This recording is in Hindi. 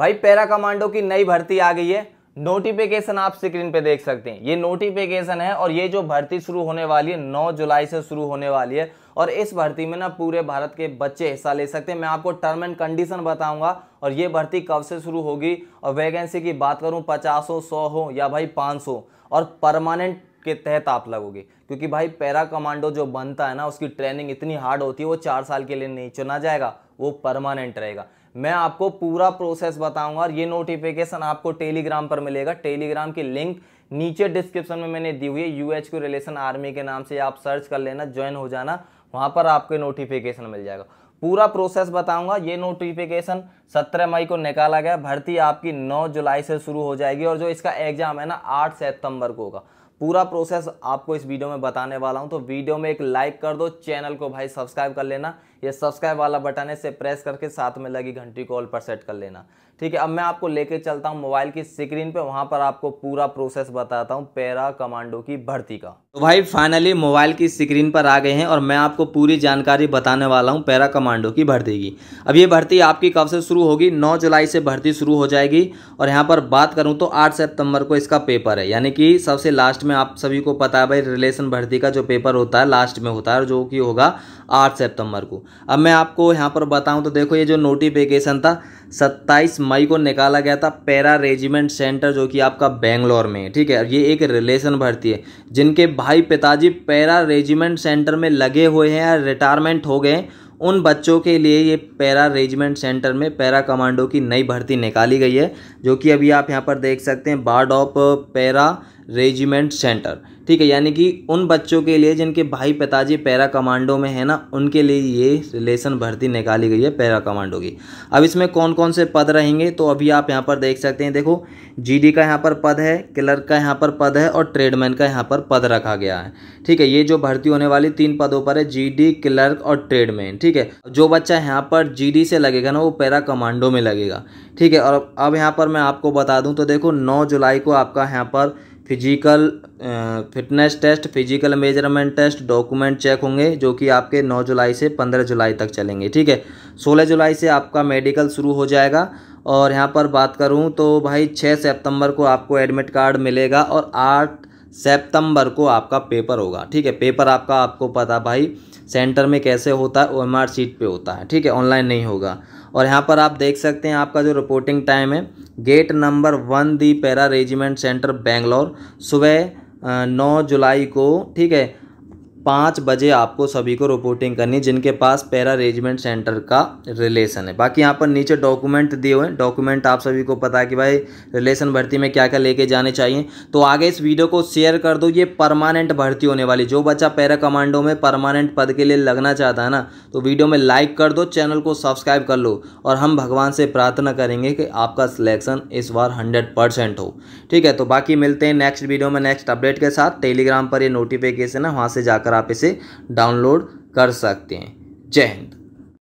भाई पैरा कमांडो की नई भर्ती आ गई है नोटिफिकेशन आप स्क्रीन पे देख सकते हैं ये नोटिफिकेशन है और ये जो भर्ती शुरू होने वाली है नौ जुलाई से शुरू होने वाली है और इस भर्ती में ना पूरे भारत के बच्चे हिस्सा ले सकते हैं मैं आपको टर्म एंड कंडीशन बताऊंगा और ये भर्ती कब से शुरू होगी और वैकेंसी की बात करूँ पचास हो सौ हो या भाई पाँच और परमानेंट के तहत आप लगोगे क्योंकि भाई पैरा कमांडो जो बनता है ना उसकी ट्रेनिंग इतनी हार्ड होती है वो चार साल के लिए नहीं चुना जाएगा वो परमानेंट रहेगा मैं आपको पूरा प्रोसेस बताऊंगा और ये नोटिफिकेशन आपको टेलीग्राम पर मिलेगा टेलीग्राम की लिंक नीचे डिस्क्रिप्शन में मैंने दी हुई है यूएच को क्यू रिलेशन आर्मी के नाम से आप सर्च कर लेना ज्वाइन हो जाना वहाँ पर आपको नोटिफिकेशन मिल जाएगा पूरा प्रोसेस बताऊंगा ये नोटिफिकेशन 17 मई को निकाला गया भर्ती आपकी 9 जुलाई से शुरू हो जाएगी और जो इसका एग्जाम है ना 8 सितंबर को होगा पूरा प्रोसेस आपको इस वीडियो में बताने वाला हूं तो वीडियो में एक लाइक कर दो चैनल को भाई सब्सक्राइब कर लेना ये सब्सक्राइब वाला बटन है इसे प्रेस करके साथ में लगी घंटी को ऑल पर सेट कर लेना ठीक है अब मैं आपको लेके चलता हूँ मोबाइल की स्क्रीन पे वहाँ पर आपको पूरा प्रोसेस बताता हूँ पैरा कमांडो की भर्ती का तो भाई फाइनली मोबाइल की स्क्रीन पर आ गए हैं और मैं आपको पूरी जानकारी बताने वाला हूँ पैरा कमांडो की भर्ती की अब ये भर्ती आपकी कब से शुरू होगी नौ जुलाई से भर्ती शुरू हो जाएगी और यहाँ पर बात करूँ तो आठ सितंबर को इसका पेपर है यानी कि सबसे लास्ट में आप सभी को पता है भाई रिलेशन भर्ती का जो पेपर होता है लास्ट में होता है जो कि होगा आठ सितंबर को अब मैं आपको यहाँ पर बताऊँ तो देखो ये जो नोटिफिकेशन था 27 मई को निकाला गया था पैरा रेजिमेंट सेंटर जो कि आपका बेंगलोर में है ठीक है ये एक रिलेशन भर्ती है जिनके भाई पिताजी पैरा रेजिमेंट सेंटर में लगे हुए हैं या रिटायरमेंट हो गए उन बच्चों के लिए ये पैरा रेजिमेंट सेंटर में पैरा कमांडो की नई भर्ती निकाली गई है जो कि अभी आप यहाँ पर देख सकते हैं board of para regiment centre ठीक है यानी कि उन बच्चों के लिए जिनके भाई पिताजी पैरा कमांडो में है ना उनके लिए ये रिलेशन भर्ती निकाली गई है पैरा कमांडो की अब इसमें कौन कौन से पद रहेंगे तो अभी आप यहाँ पर देख सकते हैं देखो जीडी का यहाँ पर पद है क्लर्क का यहाँ पर पद है और ट्रेडमैन का यहाँ पर पद रखा गया है ठीक है ये जो भर्ती होने वाली तीन पदों पर है जी क्लर्क और ट्रेडमैन ठीक है जो बच्चा यहाँ पर जी से लगेगा ना वो पैरा कमांडो में लगेगा ठीक है और अब यहाँ पर मैं आपको बता दूँ तो देखो नौ जुलाई को आपका यहाँ पर physical fitness test physical measurement test document check होंगे जो कि आपके 9 जुलाई से 15 जुलाई तक चलेंगे ठीक है 16 जुलाई से आपका मेडिकल शुरू हो जाएगा और यहाँ पर बात करूँ तो भाई 6 सितंबर को आपको एडमिट कार्ड मिलेगा और सितंबर को आपका पेपर होगा ठीक है पेपर आपका आपको पता भाई सेंटर में कैसे होता है ओ एम आर सीट पर होता है ठीक है ऑनलाइन नहीं होगा और यहाँ पर आप देख सकते हैं आपका जो रिपोर्टिंग टाइम है gate number one the para regiment centre Bangalore सुबह नौ जुलाई को ठीक है पाँच बजे आपको सभी को रिपोर्टिंग करनी जिनके पास पैरा अरेंजमेंट सेंटर का रिलेशन है बाकी यहाँ पर नीचे डॉक्यूमेंट दिए हुए हैं डॉक्यूमेंट आप सभी को पता है कि भाई रिलेशन भर्ती में क्या क्या लेके जाने चाहिए तो आगे इस वीडियो को शेयर कर दो ये परमानेंट भर्ती होने वाली जो बच्चा पैरा कमांडो में परमानेंट पद के लिए लगना चाहता है ना तो वीडियो में लाइक कर दो चैनल को सब्सक्राइब कर लो और हम भगवान से प्रार्थना करेंगे कि आपका सिलेक्शन इस बार हंड्रेड परसेंट हो ठीक है तो बाकी मिलते हैं नेक्स्ट वीडियो में नेक्स्ट अपडेट के साथ टेलीग्राम पर ये नोटिफिकेशन है वहाँ से जाकर जाकर आप इसे डाउनलोड कर सकते हैं जय हिंद